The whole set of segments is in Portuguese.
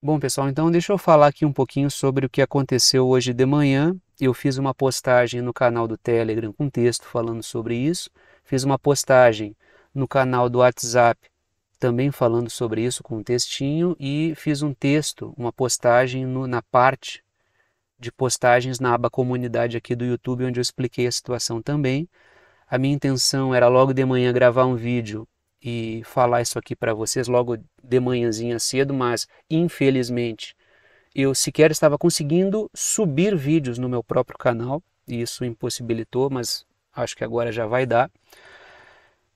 Bom, pessoal, então deixa eu falar aqui um pouquinho sobre o que aconteceu hoje de manhã. Eu fiz uma postagem no canal do Telegram com texto falando sobre isso. Fiz uma postagem no canal do WhatsApp também falando sobre isso com um textinho e fiz um texto, uma postagem no, na parte de postagens na aba comunidade aqui do YouTube, onde eu expliquei a situação também. A minha intenção era logo de manhã gravar um vídeo e falar isso aqui para vocês logo de manhãzinha cedo, mas infelizmente eu sequer estava conseguindo subir vídeos no meu próprio canal, e isso impossibilitou, mas acho que agora já vai dar.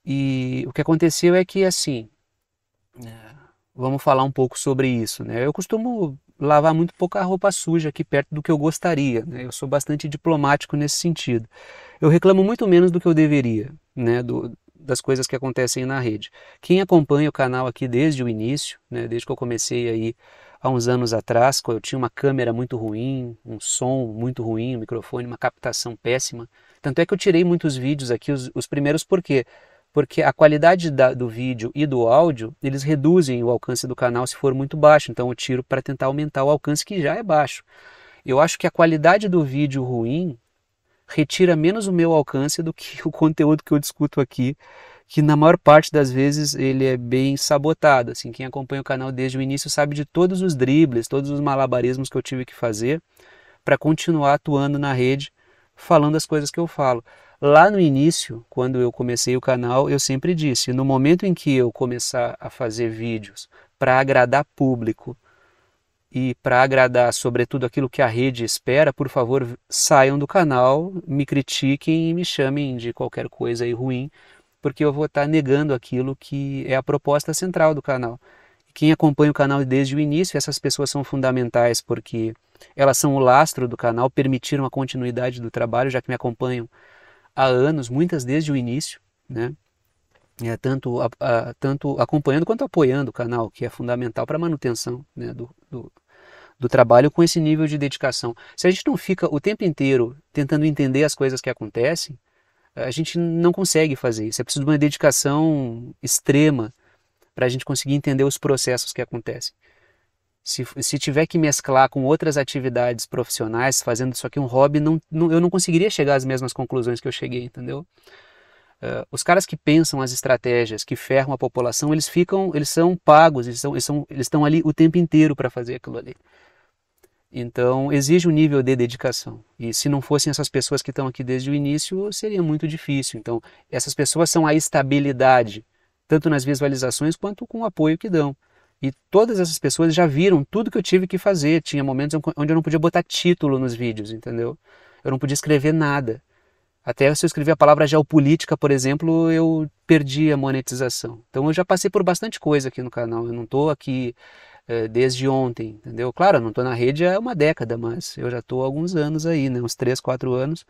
E o que aconteceu é que assim, é, vamos falar um pouco sobre isso, né? Eu costumo lavar muito pouca roupa suja aqui perto do que eu gostaria, né? Eu sou bastante diplomático nesse sentido. Eu reclamo muito menos do que eu deveria, né? Do, das coisas que acontecem na rede. Quem acompanha o canal aqui desde o início, né, desde que eu comecei aí há uns anos atrás, quando eu tinha uma câmera muito ruim, um som muito ruim, um microfone, uma captação péssima. Tanto é que eu tirei muitos vídeos aqui, os, os primeiros por quê? Porque a qualidade da, do vídeo e do áudio, eles reduzem o alcance do canal se for muito baixo, então eu tiro para tentar aumentar o alcance que já é baixo. Eu acho que a qualidade do vídeo ruim retira menos o meu alcance do que o conteúdo que eu discuto aqui, que na maior parte das vezes ele é bem sabotado. Assim, quem acompanha o canal desde o início sabe de todos os dribles, todos os malabarismos que eu tive que fazer para continuar atuando na rede, falando as coisas que eu falo. Lá no início, quando eu comecei o canal, eu sempre disse: no momento em que eu começar a fazer vídeos para agradar público, e para agradar, sobretudo, aquilo que a rede espera, por favor, saiam do canal, me critiquem e me chamem de qualquer coisa aí ruim, porque eu vou estar tá negando aquilo que é a proposta central do canal. Quem acompanha o canal desde o início, essas pessoas são fundamentais porque elas são o lastro do canal, permitiram a continuidade do trabalho, já que me acompanham há anos, muitas desde o início, né? É, tanto, a, a, tanto acompanhando quanto apoiando o canal, que é fundamental para a manutenção né, do, do, do trabalho com esse nível de dedicação. Se a gente não fica o tempo inteiro tentando entender as coisas que acontecem, a gente não consegue fazer isso. É preciso de uma dedicação extrema para a gente conseguir entender os processos que acontecem. Se, se tiver que mesclar com outras atividades profissionais, fazendo isso aqui um hobby, não, não, eu não conseguiria chegar às mesmas conclusões que eu cheguei, entendeu? Uh, os caras que pensam as estratégias, que ferram a população, eles ficam, eles são pagos, eles, são, eles, são, eles estão ali o tempo inteiro para fazer aquilo ali. Então, exige um nível de dedicação. E se não fossem essas pessoas que estão aqui desde o início, seria muito difícil. Então, essas pessoas são a estabilidade, tanto nas visualizações quanto com o apoio que dão. E todas essas pessoas já viram tudo que eu tive que fazer. Tinha momentos onde eu não podia botar título nos vídeos, entendeu? Eu não podia escrever nada. Até se eu escrever a palavra geopolítica, por exemplo, eu perdi a monetização. Então eu já passei por bastante coisa aqui no canal. Eu não estou aqui eh, desde ontem, entendeu? Claro, eu não estou na rede há uma década, mas eu já estou há alguns anos aí, né? Uns 3, 4 anos.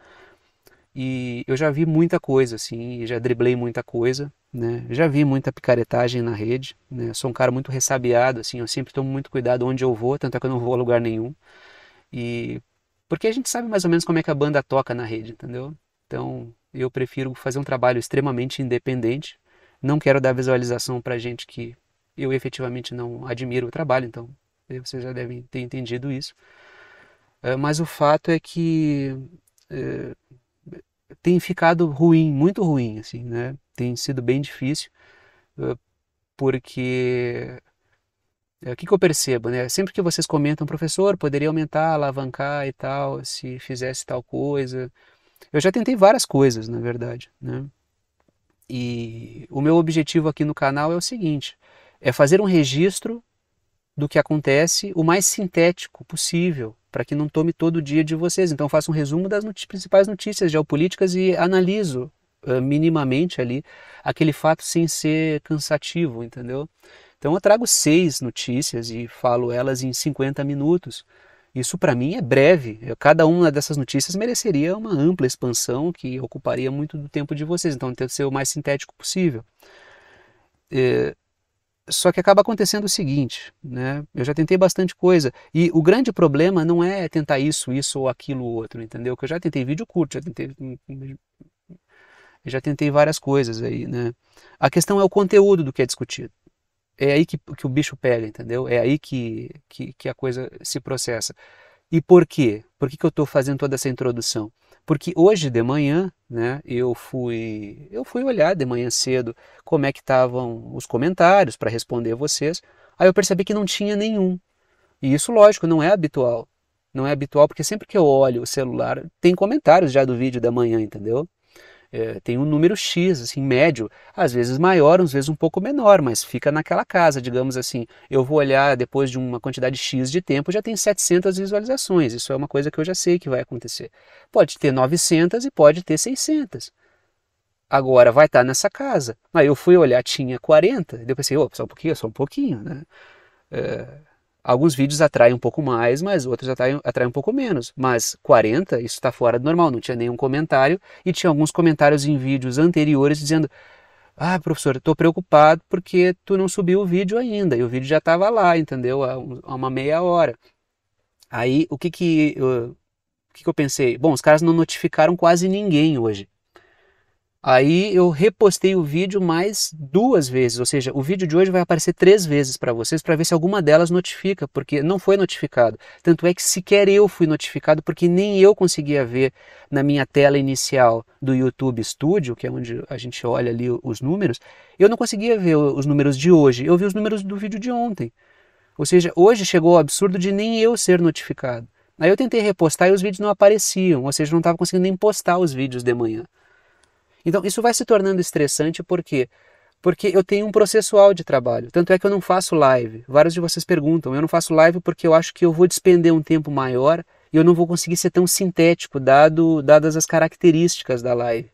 E eu já vi muita coisa, assim, já driblei muita coisa, né? Já vi muita picaretagem na rede, né? sou um cara muito ressabiado, assim, eu sempre tomo muito cuidado onde eu vou, tanto é que eu não vou a lugar nenhum. E porque a gente sabe mais ou menos como é que a banda toca na rede, entendeu? Então, eu prefiro fazer um trabalho extremamente independente. Não quero dar visualização para gente que eu efetivamente não admiro o trabalho, então eh, vocês já devem ter entendido isso. Eh, mas o fato é que é, tem ficado ruim, muito ruim, assim, né? Tem sido bem difícil, porque o que, que eu percebo, né? Sempre que vocês comentam, professor, poderia aumentar, alavancar e tal, se fizesse tal coisa. Eu já tentei várias coisas, na verdade, né? E o meu objetivo aqui no canal é o seguinte: é fazer um registro do que acontece o mais sintético possível, para que não tome todo o dia de vocês. Então, faço um resumo das principais notícias geopolíticas e analiso uh, minimamente ali aquele fato sem ser cansativo, entendeu? Então, eu trago seis notícias e falo elas em 50 minutos. Isso para mim é breve. Eu, cada uma dessas notícias mereceria uma ampla expansão que ocuparia muito do tempo de vocês. Então, tento ser o mais sintético possível. É, só que acaba acontecendo o seguinte, né? Eu já tentei bastante coisa e o grande problema não é tentar isso, isso ou aquilo ou outro, entendeu? Que eu já tentei vídeo curto, já tentei hum, hum, hum, já tentei várias coisas aí, né? A questão é o conteúdo do que é discutido. É aí que, que o bicho pega, entendeu? É aí que, que, que a coisa se processa. E por quê? Por que, que eu estou fazendo toda essa introdução? Porque hoje de manhã, né, eu fui, eu fui olhar de manhã cedo como é que estavam os comentários para responder a vocês. Aí eu percebi que não tinha nenhum. E isso, lógico, não é habitual. Não é habitual porque sempre que eu olho o celular, tem comentários já do vídeo da manhã, entendeu? é, tem um número X, assim, médio, às vezes maior, às vezes um pouco menor, mas fica naquela casa, digamos assim. Eu vou olhar depois de uma quantidade X de tempo, já tem 700 visualizações, isso é uma coisa que eu já sei que vai acontecer. Pode ter 900 e pode ter 600. Agora vai estar tá nessa casa. Aí eu fui olhar, tinha 40, depois pensei, oh, só um pouquinho, só um pouquinho, né? É Alguns vídeos atraem um pouco mais, mas outros atraem, atraem um pouco menos. Mas 40, isso está fora do normal, não tinha nenhum comentário. E tinha alguns comentários em vídeos anteriores dizendo: Ah, professor, estou preocupado porque tu não subiu o vídeo ainda. E o vídeo já estava lá, entendeu? Há uma meia hora. Aí o que que. Eu, o que, que eu pensei? Bom, os caras não notificaram quase ninguém hoje. Aí eu repostei o vídeo mais duas vezes, ou seja, o vídeo de hoje vai aparecer três vezes para vocês para ver se alguma delas notifica, porque não foi notificado. Tanto é que sequer eu fui notificado porque nem eu conseguia ver na minha tela inicial do YouTube Studio, que é onde a gente olha ali os números, eu não conseguia ver os números de hoje, eu vi os números do vídeo de ontem. Ou seja, hoje chegou ao absurdo de nem eu ser notificado. Aí eu tentei repostar e os vídeos não apareciam, ou seja, eu não estava conseguindo nem postar os vídeos de manhã. Então, isso vai se tornando estressante por quê? Porque eu tenho um processual de trabalho. Tanto é que eu não faço live. Vários de vocês perguntam, eu não faço live porque eu acho que eu vou despender um tempo maior e eu não vou conseguir ser tão sintético, dado, dadas as características da live.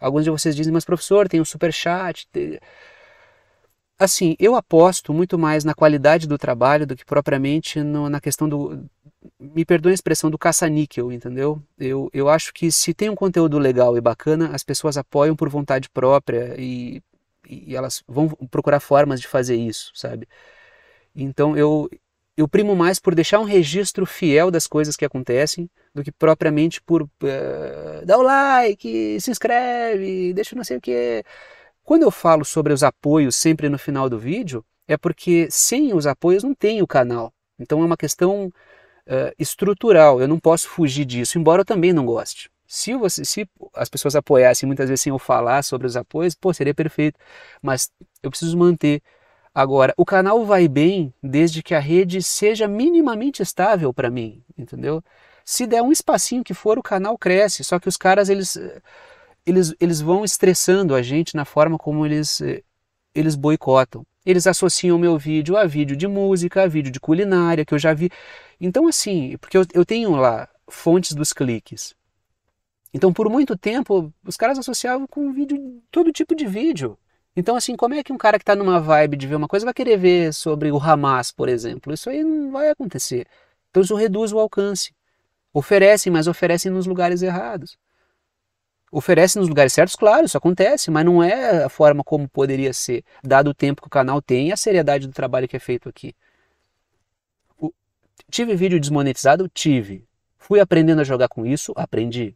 Alguns de vocês dizem, mas professor, tem um super chat. Tem assim, eu aposto muito mais na qualidade do trabalho do que propriamente no, na questão do. Me perdoe a expressão do caça-níquel, entendeu? Eu, eu acho que se tem um conteúdo legal e bacana, as pessoas apoiam por vontade própria e, e elas vão procurar formas de fazer isso, sabe? Então eu, eu primo mais por deixar um registro fiel das coisas que acontecem do que propriamente por uh, dar o like, se inscreve, deixa não sei o que. Quando eu falo sobre os apoios sempre no final do vídeo, é porque sem os apoios não tem o canal. Então é uma questão uh, estrutural, eu não posso fugir disso, embora eu também não goste. Se, você, se as pessoas apoiassem muitas vezes sem eu falar sobre os apoios, pô, seria perfeito, mas eu preciso manter. Agora, o canal vai bem desde que a rede seja minimamente estável para mim, entendeu? Se der um espacinho que for, o canal cresce, só que os caras, eles eh, eles, eles vão estressando a gente na forma como eles, eh, eles boicotam. Eles associam o meu vídeo a vídeo de música, a vídeo de culinária, que eu já vi. Então, assim, porque eu, eu tenho lá fontes dos cliques. Então, por muito tempo, os caras associavam com vídeo, todo tipo de vídeo. Então, assim, como é que um cara que está numa vibe de ver uma coisa vai querer ver sobre o Hamas, por exemplo? Isso aí não vai acontecer. Então, isso reduz o alcance. Oferecem, mas oferecem nos lugares errados. Oferece nos lugares certos, claro, isso acontece, mas não é a forma como poderia ser, dado o tempo que o canal tem e a seriedade do trabalho que é feito aqui. O... Tive vídeo desmonetizado? Tive. Fui aprendendo a jogar com isso? Aprendi.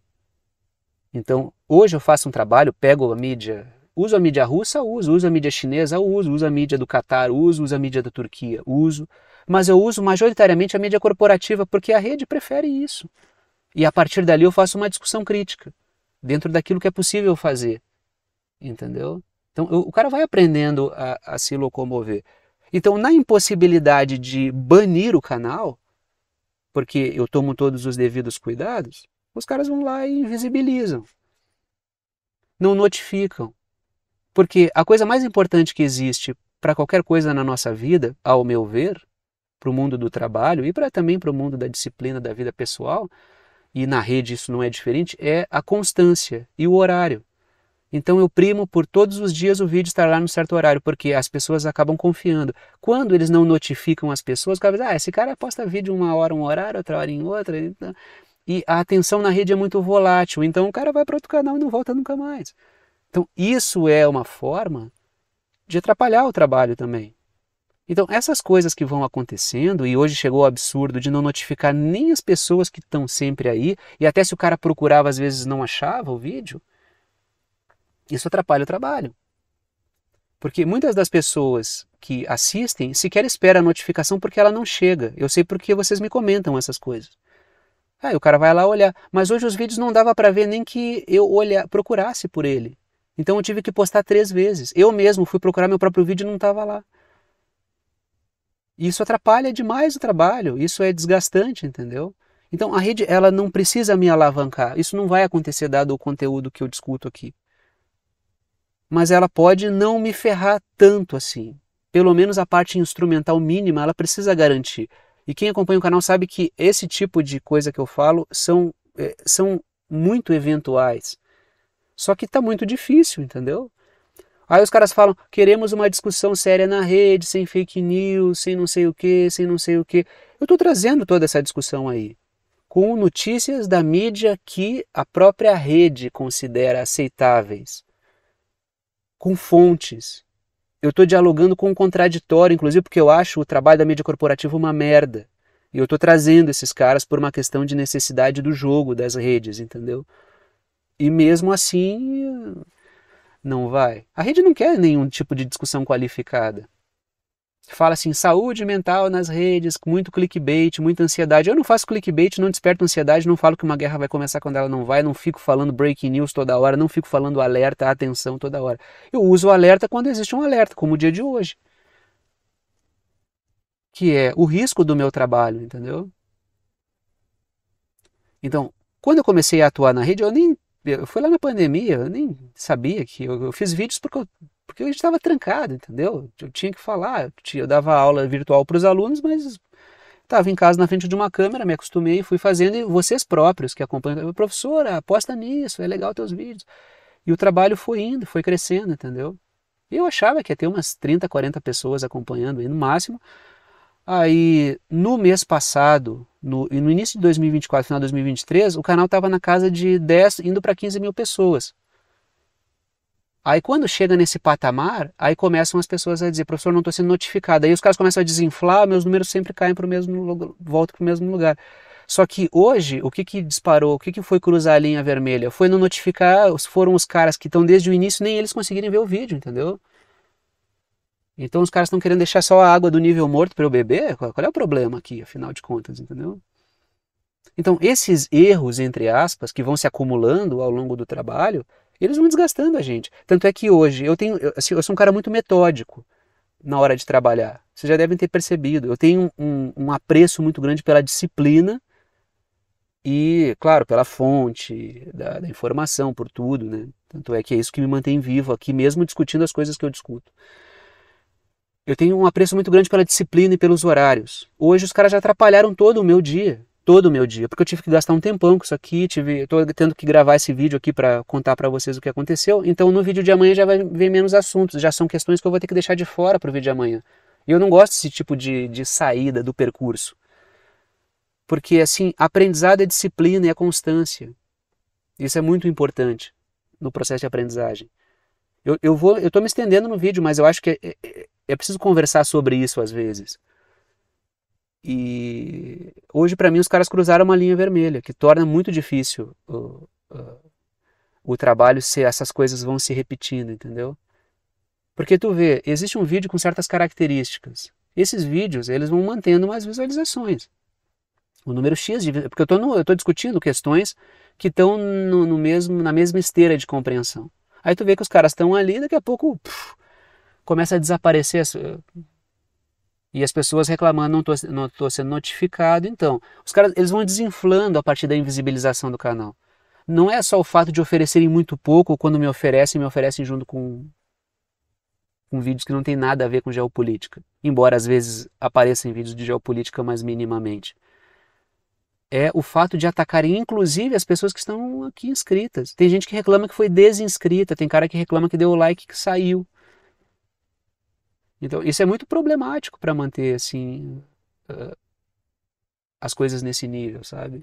Então, hoje eu faço um trabalho, pego a mídia, uso a mídia russa, uso, uso a mídia chinesa, uso, uso a mídia do Catar, uso, uso a mídia da Turquia, uso, mas eu uso majoritariamente a mídia corporativa porque a rede prefere isso. E a partir dali eu faço uma discussão crítica dentro daquilo que é possível fazer. Entendeu? Então o cara vai aprendendo a, a se locomover. Então, na impossibilidade de banir o canal, porque eu tomo todos os devidos cuidados, os caras vão lá e invisibilizam. Não notificam. Porque a coisa mais importante que existe para qualquer coisa na nossa vida, ao meu ver, para o mundo do trabalho e para também para o mundo da disciplina da vida pessoal, e na rede isso não é diferente, é a constância e o horário. Então eu primo por todos os dias o vídeo estar lá no certo horário, porque as pessoas acabam confiando. Quando eles não notificam as pessoas, cada vez ah, esse cara posta vídeo uma hora um horário, outra hora em outra. Então, e a atenção na rede é muito volátil, então o cara vai para outro canal e não volta nunca mais. Então isso é uma forma de atrapalhar o trabalho também. Então, essas coisas que vão acontecendo, e hoje chegou o absurdo de não notificar nem as pessoas que estão sempre aí, e até se o cara procurava, às vezes não achava o vídeo, isso atrapalha o trabalho. Porque muitas das pessoas que assistem sequer espera a notificação porque ela não chega. Eu sei porque vocês me comentam essas coisas. Aí o cara vai lá olhar, mas hoje os vídeos não dava para ver nem que eu olhar, procurasse por ele. Então eu tive que postar três vezes. Eu mesmo fui procurar meu próprio vídeo e não estava lá. Isso atrapalha demais o trabalho, isso é desgastante, entendeu? Então a rede ela não precisa me alavancar. Isso não vai acontecer dado o conteúdo que eu discuto aqui. Mas ela pode não me ferrar tanto assim. Pelo menos a parte instrumental mínima ela precisa garantir. E quem acompanha o canal sabe que esse tipo de coisa que eu falo são, eh, são muito eventuais. Só que está muito difícil, entendeu? Aí os caras falam: queremos uma discussão séria na rede, sem fake news, sem não sei o que, sem não sei o que. Eu estou trazendo toda essa discussão aí, com notícias da mídia que a própria rede considera aceitáveis, com fontes. Eu estou dialogando com o um contraditório, inclusive porque eu acho o trabalho da mídia corporativa uma merda. E eu estou trazendo esses caras por uma questão de necessidade do jogo, das redes, entendeu? E mesmo assim, não vai. A rede não quer nenhum tipo de discussão qualificada. Fala assim, saúde mental nas redes, muito clickbait, muita ansiedade. Eu não faço clickbait, não desperto ansiedade, não falo que uma guerra vai começar quando ela não vai, não fico falando breaking news toda hora, não fico falando alerta, atenção toda hora. Eu uso alerta quando existe um alerta, como o dia de hoje. Que é o risco do meu trabalho, entendeu? Então, quando eu comecei a atuar na rede, eu nem eu fui lá na pandemia, eu nem sabia que. Eu, eu fiz vídeos porque eu, porque eu estava trancado, entendeu? Eu tinha que falar. Eu, tinha, eu dava aula virtual para os alunos, mas estava em casa na frente de uma câmera, me acostumei, e fui fazendo. E vocês próprios que acompanham, professora, aposta nisso, é legal teus vídeos. E o trabalho foi indo, foi crescendo, entendeu? Eu achava que ia ter umas 30, 40 pessoas acompanhando aí no máximo. Aí, no mês passado, no, no início de 2024, final de 2023, o canal estava na casa de 10, indo para 15 mil pessoas. Aí quando chega nesse patamar, aí começam as pessoas a dizer, professor, não estou sendo notificado. Aí os caras começam a desinflar, meus números sempre caem para o mesmo lugar, voltam para o mesmo lugar. Só que hoje, o que, que disparou, o que, que foi cruzar a linha vermelha? Foi não notificar, foram os caras que estão desde o início, nem eles conseguirem ver o vídeo, entendeu? Então os caras estão querendo deixar só a água do nível morto para eu beber? Qual, é o problema aqui, afinal de contas, entendeu? Então esses erros, entre aspas, que vão se acumulando ao longo do trabalho, eles vão desgastando a gente. Tanto é que hoje eu tenho, eu, assim, eu sou um cara muito metódico na hora de trabalhar. Vocês já devem ter percebido. Eu tenho um, um apreço muito grande pela disciplina e, claro, pela fonte da, da, informação, por tudo, né? Tanto é que é isso que me mantém vivo aqui, mesmo discutindo as coisas que eu discuto. Eu tenho um apreço muito grande pela disciplina e pelos horários. Hoje os caras já atrapalharam todo o meu dia, todo o meu dia, porque eu tive que gastar um tempão com isso aqui, tive, tô tendo que gravar esse vídeo aqui para contar para vocês o que aconteceu. Então no vídeo de amanhã já vai ver menos assuntos, já são questões que eu vou ter que deixar de fora pro vídeo de amanhã. E eu não gosto desse tipo de, de saída do percurso. Porque assim, aprendizado é disciplina e é constância. Isso é muito importante no processo de aprendizagem. Eu, eu vou, eu tô me estendendo no vídeo, mas eu acho que é, é, é preciso conversar sobre isso às vezes. E hoje para mim os caras cruzaram uma linha vermelha que torna muito difícil o, o trabalho se essas coisas vão se repetindo, entendeu? Porque tu vê, existe um vídeo com certas características. Esses vídeos, eles vão mantendo umas visualizações. O número X de porque eu estou discutindo questões que estão no, no mesmo na mesma esteira de compreensão. Aí tu vê que os caras estão ali, daqui a pouco puf, começa a desaparecer. Eh, e as pessoas reclamando, não tô, não tô sendo notificado. Então, os caras eles vão desinflando a partir da invisibilização do canal. Não é só o fato de oferecerem muito pouco, quando me oferecem, me oferecem junto com, com vídeos que não tem nada a ver com geopolítica. Embora às vezes apareçam vídeos de geopolítica, mas minimamente é o fato de atacarem, inclusive, as pessoas que estão aqui inscritas. Tem gente que reclama que foi desinscrita, tem cara que reclama que deu o like que saiu. Então, isso é muito problemático para manter, assim, uh, as coisas nesse nível, sabe?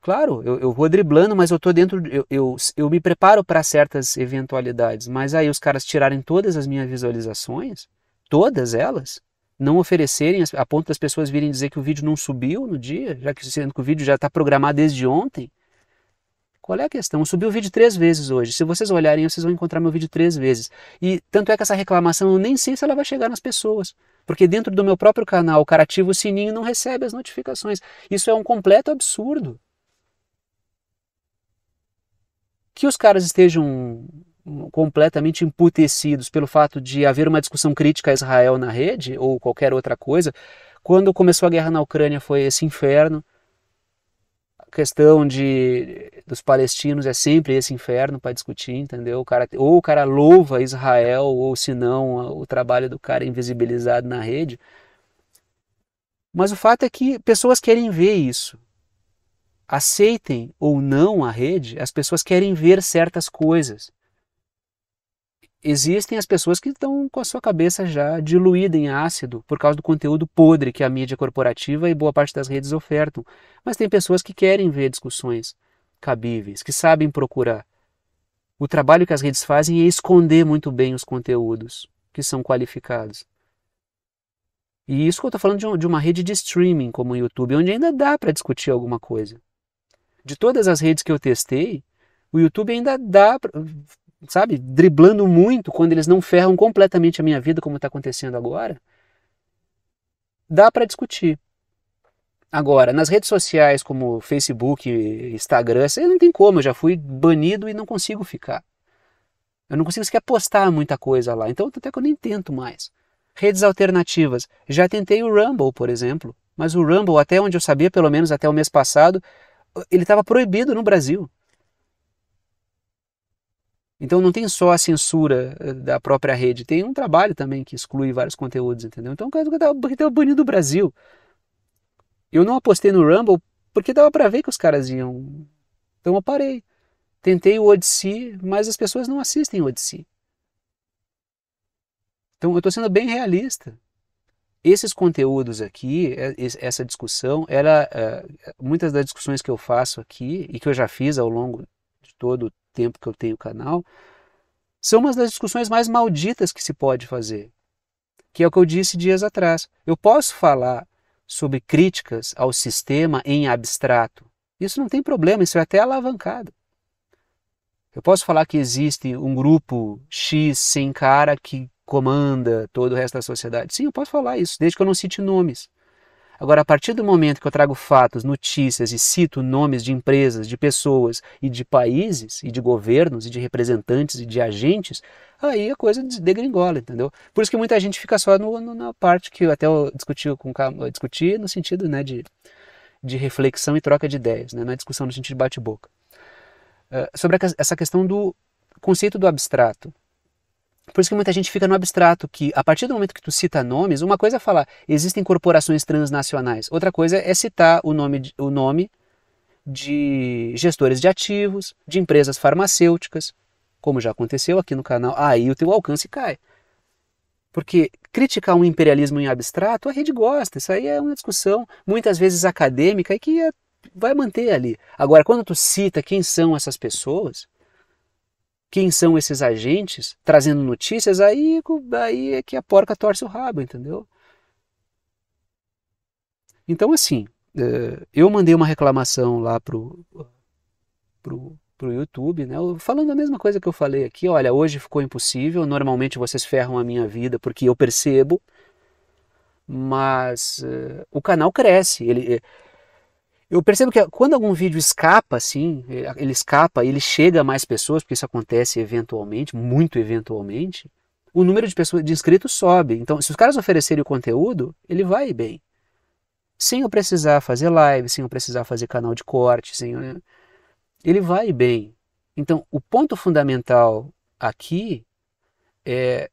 Claro, eu, eu vou driblando, mas eu tô dentro. Eu, eu, eu me preparo para certas eventualidades, mas aí os caras tirarem todas as minhas visualizações, todas elas, não oferecerem, a ponto das pessoas virem dizer que o vídeo não subiu no dia, já que, sendo que o vídeo já está programado desde ontem. Qual é a questão? Eu subi o vídeo três vezes hoje. Se vocês olharem, vocês vão encontrar meu vídeo três vezes. E tanto é que essa reclamação eu nem sei se ela vai chegar nas pessoas. Porque dentro do meu próprio canal, o cara ativa o sininho e não recebe as notificações. Isso é um completo absurdo. Que os caras estejam completamente emputecidos pelo fato de haver uma discussão crítica a Israel na rede ou qualquer outra coisa. Quando começou a guerra na Ucrânia foi esse inferno. A questão de dos palestinos é sempre esse inferno para discutir, entendeu? O cara, ou o cara louva Israel ou se não o trabalho do cara invisibilizado na rede. Mas o fato é que pessoas querem ver isso. Aceitem ou não a rede, as pessoas querem ver certas coisas existem as pessoas que estão com a sua cabeça já diluída em ácido por causa do conteúdo podre que a mídia corporativa e boa parte das redes ofertam. Mas tem pessoas que querem ver discussões cabíveis, que sabem procurar. O trabalho que as redes fazem é esconder muito bem os conteúdos que são qualificados. E isso que eu estou falando de uma rede de streaming como o YouTube, onde ainda dá para discutir alguma coisa. De todas as redes que eu testei, o YouTube ainda dá, sabe, driblando muito, quando eles não ferram completamente a minha vida, como está acontecendo agora, dá para discutir. Agora, nas redes sociais como Facebook, Instagram, não tem como, eu já fui banido e não consigo ficar. Eu não consigo sequer postar muita coisa lá, então até que eu nem tento mais. Redes alternativas. Já tentei o Rumble, por exemplo, mas o Rumble, até onde eu sabia, pelo menos até o mês passado, ele estava proibido no Brasil. Então não tem só a censura eh, da própria rede, tem um trabalho também que exclui vários conteúdos, entendeu? Então o cara estava banido do Brasil. Eu não apostei no Rumble porque dava para ver que os caras iam. Então eu parei. Tentei o Odyssey, mas as pessoas não assistem o Odyssey. Então eu estou sendo bem realista. Esses conteúdos aqui, é, essa discussão, ela, eh, muitas das discussões que eu faço aqui e que eu já fiz ao longo de todo tempo que eu tenho o canal, são uma das discussões mais malditas que se pode fazer. Que é o que eu disse dias atrás. Eu posso falar sobre críticas ao sistema em abstrato. Isso não tem problema, isso é até alavancado. Eu posso falar que existe um grupo X sem cara que comanda todo o resto da sociedade. Sim, eu posso falar isso, desde que eu não cite nomes. Agora, a partir do momento que eu trago fatos, notícias e cito nomes de empresas, de pessoas e de países, e de governos, e de representantes e de agentes, aí a coisa degringola, entendeu? Por isso que muita gente fica só no, no, na parte que até eu discuti, com, discuti no sentido né, de, de reflexão e troca de ideias, né, na discussão no sentido de bate-boca. Uh, sobre a, essa questão do conceito do abstrato. Por isso que muita gente fica no abstrato, que a partir do momento que tu cita nomes, uma coisa é falar, existem corporações transnacionais, outra coisa é citar o nome, de, o nome de gestores de ativos, de empresas farmacêuticas, como já aconteceu aqui no canal, aí o teu alcance cai. Porque criticar um imperialismo em abstrato, a rede gosta, isso aí é uma discussão muitas vezes acadêmica e que é, vai manter ali. Agora, quando tu cita quem são essas pessoas, quem são esses agentes trazendo notícias, aí, aí é que a porca torce o rabo, entendeu? Então, assim, eh, eu mandei uma reclamação lá pro, pro, pro YouTube, né? Falando a mesma coisa que eu falei aqui, olha, hoje ficou impossível, normalmente vocês ferram a minha vida porque eu percebo, mas uh, o canal cresce, ele eh, eu percebo que quando algum vídeo escapa, assim, ele escapa, ele chega a mais pessoas, porque isso acontece eventualmente, muito eventualmente, o número de pessoas de inscritos sobe. Então, se os caras oferecerem o conteúdo, ele vai bem. Sem eu precisar fazer live, sem eu precisar fazer canal de corte, sem eu... Né? ele vai bem. Então, o ponto fundamental aqui é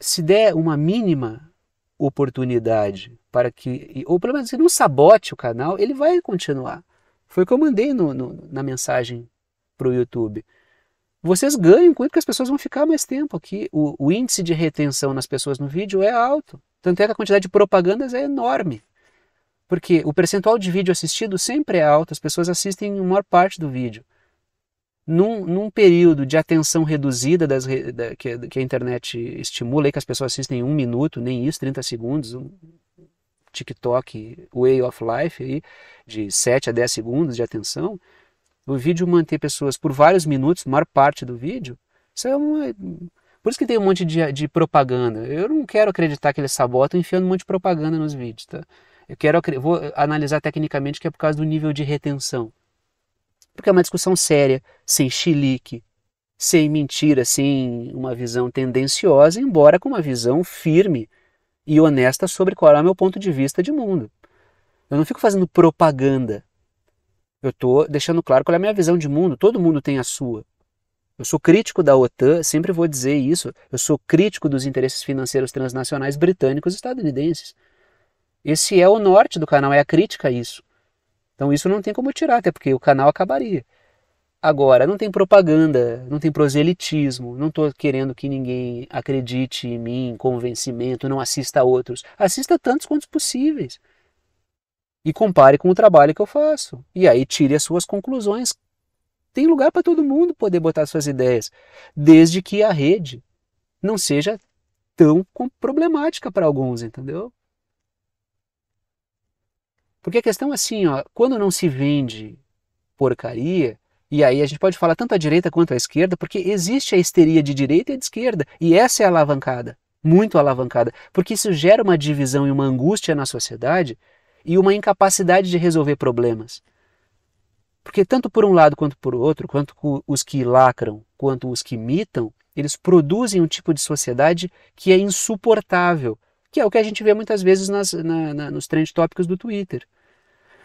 se der uma mínima oportunidade para que, ou pelo menos se não sabote o canal, ele vai continuar. Foi o que eu mandei no, no, na mensagem para o YouTube. Vocês ganham com isso, porque as pessoas vão ficar mais tempo aqui. O, o índice de retenção nas pessoas no vídeo é alto. Tanto é que a quantidade de propagandas é enorme. Porque o percentual de vídeo assistido sempre é alto, as pessoas assistem a maior parte do vídeo num, num período de atenção reduzida das, da, que, que, a internet estimula, aí que as pessoas assistem um minuto, nem isso, 30 segundos, um TikTok Way of Life, aí, de 7 a 10 segundos de atenção, o vídeo manter pessoas por vários minutos, maior parte do vídeo, isso é uma, por isso que tem um monte de, de, propaganda. Eu não quero acreditar que eles sabotam enfiando um monte de propaganda nos vídeos, tá? Eu quero vou analisar tecnicamente que é por causa do nível de retenção. Porque é uma discussão séria, sem chilique, sem mentira, sem uma visão tendenciosa, embora com uma visão firme e honesta sobre qual é o meu ponto de vista de mundo. Eu não fico fazendo propaganda. Eu estou deixando claro qual é a minha visão de mundo. Todo mundo tem a sua. Eu sou crítico da OTAN, sempre vou dizer isso. Eu sou crítico dos interesses financeiros transnacionais britânicos e estadunidenses. Esse é o norte do canal, é a crítica a isso. Então isso não tem como tirar, até porque o canal acabaria. Agora, não tem propaganda, não tem proselitismo, não estou querendo que ninguém acredite em mim, convencimento, não assista a outros. Assista tantos quantos possíveis. E compare com o trabalho que eu faço. E aí tire as suas conclusões. Tem lugar para todo mundo poder botar suas ideias, desde que a rede não seja tão problemática para alguns, entendeu? Porque a questão é assim, ó, quando não se vende porcaria, e aí a gente pode falar tanto à direita quanto à esquerda, porque existe a histeria de direita e de esquerda, e essa é alavancada, muito alavancada, porque isso gera uma divisão e uma angústia na sociedade e uma incapacidade de resolver problemas. Porque tanto por um lado quanto por outro, quanto os que lacram, quanto os que mitam, eles produzem um tipo de sociedade que é insuportável, que é o que a gente vê muitas vezes nas, na, na, nos trend tópicos do Twitter.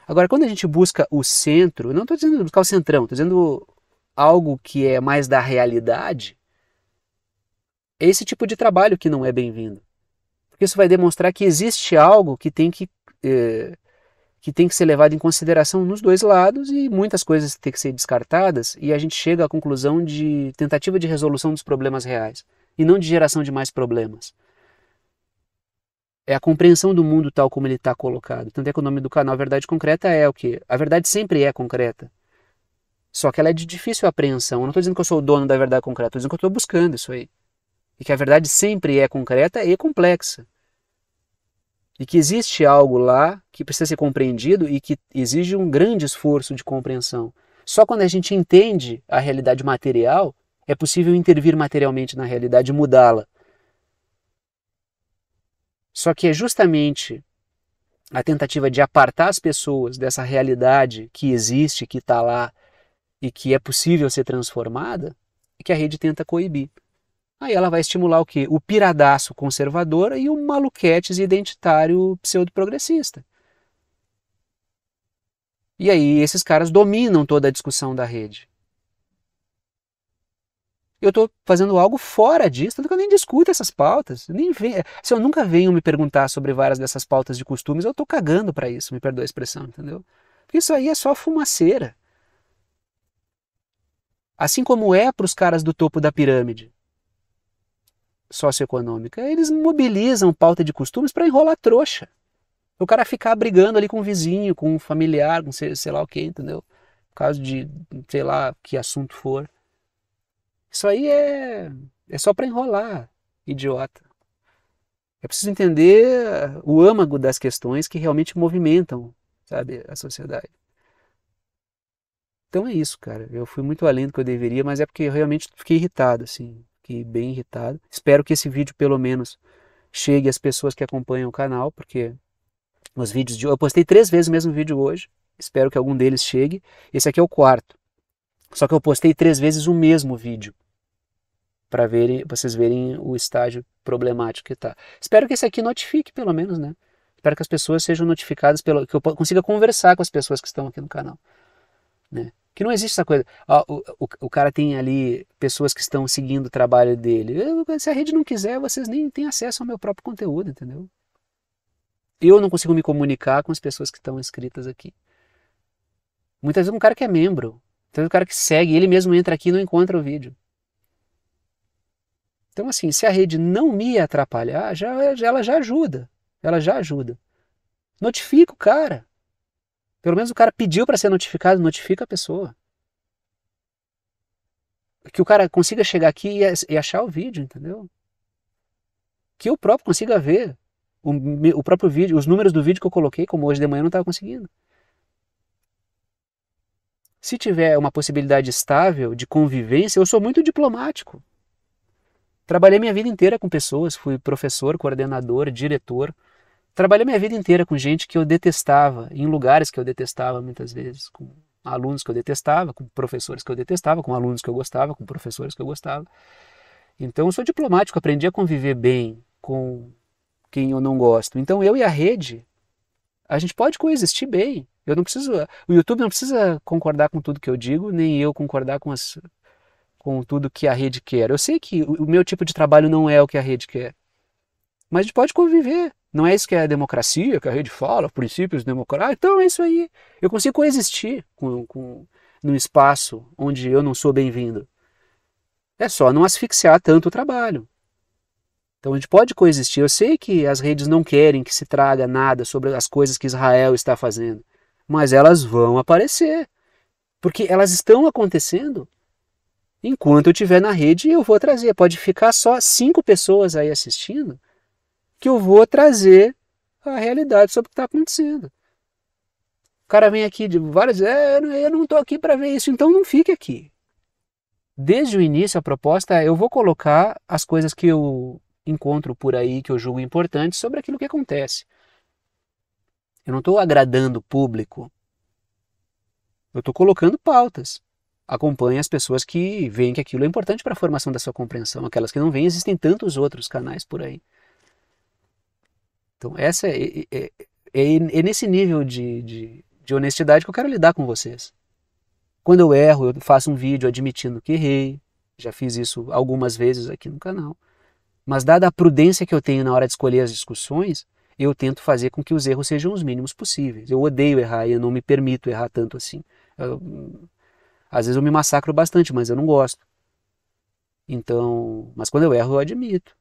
Agora, quando a gente busca o centro, não estou dizendo buscar o centrão, estou dizendo algo que é mais da realidade, é esse tipo de trabalho que não é bem-vindo. Porque isso vai demonstrar que existe algo que tem que, eh, que tem que ser levado em consideração nos dois lados e muitas coisas têm que ser descartadas e a gente chega à conclusão de tentativa de resolução dos problemas reais e não de geração de mais problemas é a compreensão do mundo tal como ele está colocado. Tanto é que o nome do canal Verdade Concreta é o que? A verdade sempre é concreta. Só que ela é de difícil apreensão. Eu não estou dizendo que eu sou o dono da verdade concreta, estou dizendo que eu estou buscando isso aí. E que a verdade sempre é concreta e complexa. E que existe algo lá que precisa ser compreendido e que exige um grande esforço de compreensão. Só quando a gente entende a realidade material, é possível intervir materialmente na realidade e mudá-la. Só que é justamente a tentativa de apartar as pessoas dessa realidade que existe, que está lá e que é possível ser transformada, que a rede tenta coibir. Aí ela vai estimular o quê? O piradaço conservador e o maluquetes identitário pseudo progressista. E aí esses caras dominam toda a discussão da rede eu estou fazendo algo fora disso, tanto que eu nem discuto essas pautas. Nem ve... Se eu nunca venho me perguntar sobre várias dessas pautas de costumes, eu estou cagando para isso, me perdoa a expressão, entendeu? isso aí é só fumaceira. Assim como é para os caras do topo da pirâmide socioeconômica, eles mobilizam pauta de costumes para enrolar trouxa. O cara ficar brigando ali com o vizinho, com o familiar, com sei, sei lá o que, entendeu? Por causa de sei lá que assunto for. Isso aí é, é só para enrolar, idiota. É preciso entender o âmago das questões que realmente movimentam, sabe, a sociedade. Então é isso, cara. Eu fui muito além do que eu deveria, mas é porque eu realmente fiquei irritado, assim. Fiquei bem irritado. Espero que esse vídeo, pelo menos, chegue às pessoas que acompanham o canal, porque os vídeos de. Eu postei três vezes o mesmo vídeo hoje. Espero que algum deles chegue. Esse aqui é o quarto. Só que eu postei três vezes o mesmo vídeo para verem, vocês verem o estágio problemático que está. Espero que esse aqui notifique, pelo menos, né? Espero que as pessoas sejam notificadas, pelo, que eu consiga conversar com as pessoas que estão aqui no canal. Né? Que não existe essa coisa. Ó, o, o, o, cara tem ali pessoas que estão seguindo o trabalho dele. Eu, se a rede não quiser, vocês nem têm acesso ao meu próprio conteúdo, entendeu? Eu não consigo me comunicar com as pessoas que estão inscritas aqui. Muitas vezes um cara que é membro, então, o cara que segue, ele mesmo entra aqui e não encontra o vídeo. Então, assim, se a rede não me atrapalhar, já, ela já ajuda. Ela já ajuda. Notifica o cara. Pelo menos o cara pediu para ser notificado, notifica a pessoa. Que o cara consiga chegar aqui e, achar o vídeo, entendeu? Que eu próprio consiga ver o, o próprio vídeo, os números do vídeo que eu coloquei, como hoje de manhã eu não estava conseguindo. Se tiver uma possibilidade estável de convivência, eu sou muito diplomático. Trabalhei minha vida inteira com pessoas, fui professor, coordenador, diretor. Trabalhei minha vida inteira com gente que eu detestava, em lugares que eu detestava muitas vezes, com alunos que eu detestava, com professores que eu detestava, com alunos que eu gostava, com professores que eu gostava. Então eu sou diplomático, aprendi a conviver bem com quem eu não gosto. Então eu e a rede, a gente pode coexistir bem. Eu não preciso, o YouTube não precisa concordar com tudo que eu digo, nem eu concordar com as com tudo que a rede quer. Eu sei que o meu tipo de trabalho não é o que a rede quer, mas a gente pode conviver. Não é isso que é a democracia, que a rede fala, princípios democráticos. Então é isso aí. Eu consigo coexistir com, com, num espaço onde eu não sou bem-vindo. É só não asfixiar tanto o trabalho. Então a gente pode coexistir. Eu sei que as redes não querem que se traga nada sobre as coisas que Israel está fazendo, mas elas vão aparecer. Porque elas estão acontecendo Enquanto eu tiver na rede, eu vou trazer. Pode ficar só cinco pessoas aí assistindo, que eu vou trazer a realidade sobre o que está acontecendo. O cara vem aqui de várias, é, eu não estou aqui para ver isso, então não fique aqui. Desde o início a proposta é eu vou colocar as coisas que eu encontro por aí que eu julgo importantes sobre aquilo que acontece. Eu não estou agradando o público. Eu estou colocando pautas acompanhe as pessoas que veem que aquilo é importante para a formação da sua compreensão. Aquelas que não veem, existem tantos outros canais por aí. Então, essa é, é, é, é, é nesse nível de, de, de, honestidade que eu quero lidar com vocês. Quando eu erro, eu faço um vídeo admitindo que errei. Já fiz isso algumas vezes aqui no canal. Mas, dada a prudência que eu tenho na hora de escolher as discussões, eu tento fazer com que os erros sejam os mínimos possíveis. Eu odeio errar e eu não me permito errar tanto assim. Eu, hum, às vezes eu me massacro bastante, mas eu não gosto. Então, mas quando eu erro, eu admito.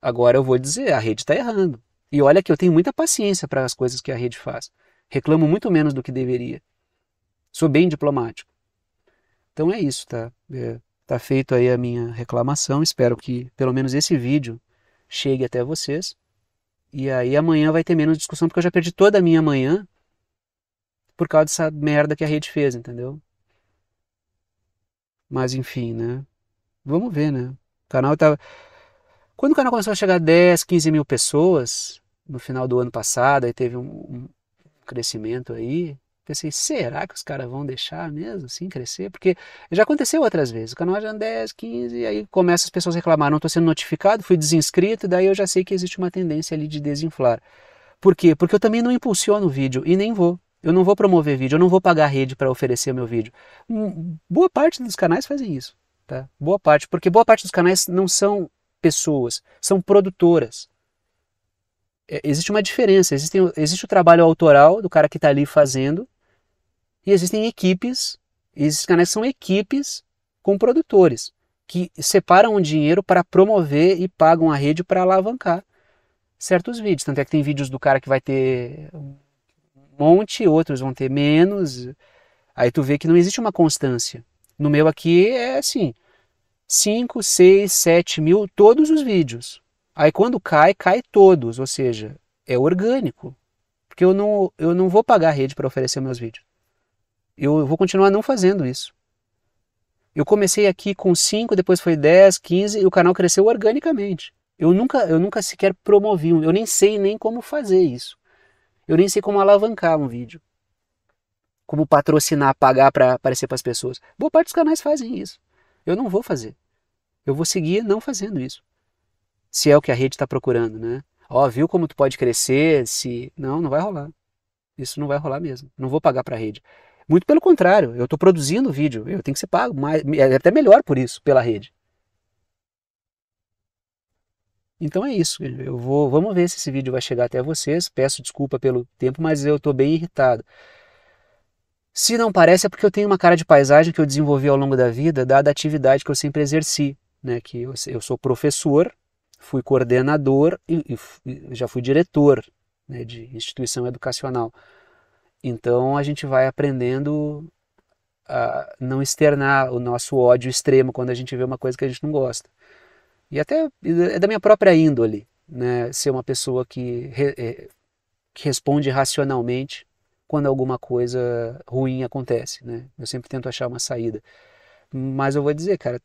Agora eu vou dizer, a rede está errando. E olha que eu tenho muita paciência para as coisas que a rede faz. Reclamo muito menos do que deveria. Sou bem diplomático. Então é isso, tá? É, tá feito aí a minha reclamação. Espero que pelo menos esse vídeo chegue até vocês. E aí amanhã vai ter menos discussão, porque eu já perdi toda a minha manhã por causa dessa merda que a rede fez, entendeu? Mas enfim, né? Vamos ver, né? O canal tava. Quando o canal começou a chegar a 10, 15 mil pessoas, no final do ano passado, aí teve um, um crescimento aí, pensei, será que os caras vão deixar mesmo assim crescer? Porque já aconteceu outras vezes, o canal já é 10, 15, aí começa as pessoas a reclamar, não estou sendo notificado, fui desinscrito, daí eu já sei que existe uma tendência ali de desinflar. Por quê? Porque eu também não impulsiono o vídeo e nem vou. Eu não vou promover vídeo, eu não vou pagar rede para oferecer o meu vídeo. Hum, boa parte dos canais fazem isso, tá? Boa parte, porque boa parte dos canais não são pessoas, são produtoras. É, existe uma diferença, existe, existe o trabalho autoral do cara que está ali fazendo e existem equipes, e esses canais são equipes com produtores que separam o dinheiro para promover e pagam a rede para alavancar certos vídeos. Tanto é que tem vídeos do cara que vai ter monte, outros vão ter menos. Aí tu vê que não existe uma constância. No meu aqui é assim: 5, 6, 7 mil, todos os vídeos. Aí quando cai, cai todos, ou seja, é orgânico. Porque eu não, eu não vou pagar a rede para oferecer meus vídeos. Eu vou continuar não fazendo isso. Eu comecei aqui com 5, depois foi 10, 15 e o canal cresceu organicamente. Eu nunca, eu nunca sequer promovi, eu nem sei nem como fazer isso. Eu nem sei como alavancar um vídeo. Como patrocinar, pagar para aparecer para as pessoas. Boa parte dos canais fazem isso. Eu não vou fazer. Eu vou seguir não fazendo isso. Se é o que a rede está procurando, né? Ó, oh, viu como tu pode crescer? Se não, não vai rolar. Isso não vai rolar mesmo. Não vou pagar para a rede. Muito pelo contrário, eu estou produzindo vídeo, eu tenho que ser pago, mas é até melhor por isso, pela rede. Então é isso. Eu vou, vamos ver se esse vídeo vai chegar até vocês. Peço desculpa pelo tempo, mas eu estou bem irritado. Se não parece, é porque eu tenho uma cara de paisagem que eu desenvolvi ao longo da vida, dada a atividade que eu sempre exerci, né? Que eu, eu sou professor, fui coordenador e, e já fui diretor né, de instituição educacional. Então a gente vai aprendendo a não externar o nosso ódio extremo quando a gente vê uma coisa que a gente não gosta e até é da minha própria índole, né, ser uma pessoa que, re, é, que responde racionalmente quando alguma coisa ruim acontece, né? Eu sempre tento achar uma saída. Mas eu vou dizer, cara,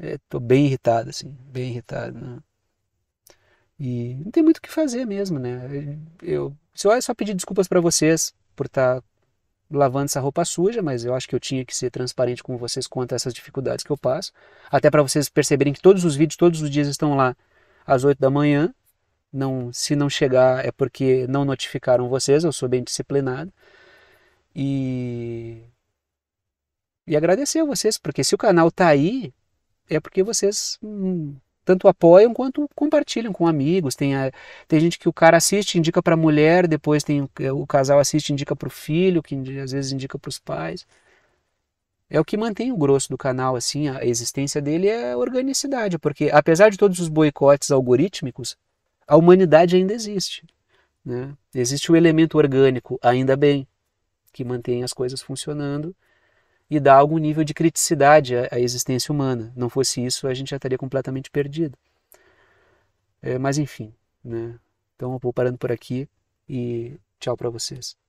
estou é, bem irritado, assim, bem irritado, né? E não tem muito o que fazer mesmo, né? Eu, eu só, é só pedir desculpas para vocês por estar tá lavando essa roupa suja, mas eu acho que eu tinha que ser transparente com vocês quanto a essas dificuldades que eu passo. Até para vocês perceberem que todos os vídeos, todos os dias estão lá às 8 da manhã. Não, se não chegar é porque não notificaram vocês, eu sou bem disciplinado. E e agradecer a vocês, porque se o canal tá aí, é porque vocês hum, tanto apoiam quanto compartilham com amigos. Tem, a, tem gente que o cara assiste, indica para a mulher, depois tem o, o casal assiste, indica para o filho, que às vezes indica para os pais. É o que mantém o grosso do canal, assim, a existência dele é a organicidade, porque apesar de todos os boicotes algorítmicos, a humanidade ainda existe. Né? Existe o elemento orgânico, ainda bem, que mantém as coisas funcionando e dar algum nível de criticidade à, existência humana. Não fosse isso, a gente já estaria completamente perdido. É, mas enfim, né? Então eu vou parando por aqui e tchau para vocês.